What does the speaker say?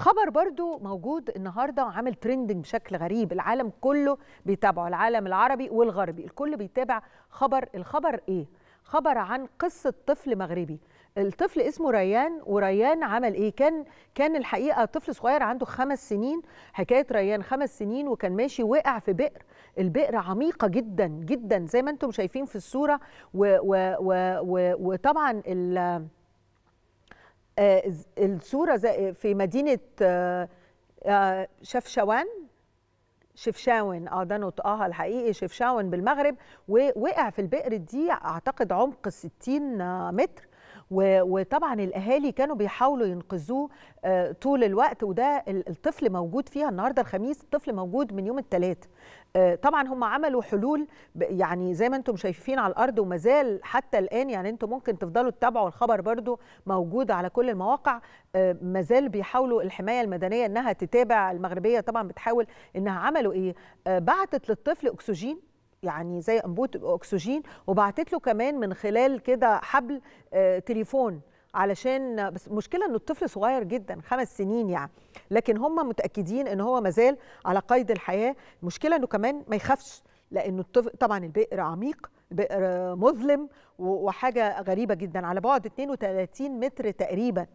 خبر برضو موجود النهارده وعامل ترندنج بشكل غريب العالم كله بيتابعه العالم العربي والغربي الكل بيتابع خبر الخبر ايه خبر عن قصه طفل مغربي الطفل اسمه ريان وريان عمل ايه كان كان الحقيقه طفل صغير عنده خمس سنين حكايه ريان خمس سنين وكان ماشي وقع في بئر البئر عميقه جدا جدا زي ما انتم شايفين في الصوره و و و و وطبعا آه، الصوره في مدينه آه، آه، شفشوان شفشاون اه ده نطقها الحقيقي شفشاون بالمغرب ووقع في البئر دي اعتقد عمق 60 متر وطبعا الاهالي كانوا بيحاولوا ينقذوه آه، طول الوقت وده الطفل موجود فيها النهارده الخميس الطفل موجود من يوم الثلاث آه، طبعا هم عملوا حلول يعني زي ما انتم شايفين على الارض وما زال حتى الان يعني انتم ممكن تفضلوا تتابعوا الخبر برده موجود على كل المواقع آه، ما زال بيحاولوا الحمايه المدنيه انها تتابع المغربيه طبعا بتحاول انها عملوا ايه بعتت للطفل اكسجين يعني زي انبوت اكسجين وبعتت له كمان من خلال كده حبل آه، تليفون علشان بس مشكله انه الطفل صغير جدا خمس سنين يعني لكن هم متاكدين ان هو مازال على قيد الحياه المشكله انه كمان ما يخافش لانه الطفل طبعا البئر عميق بئر مظلم وحاجه غريبه جدا على بعد 32 متر تقريبا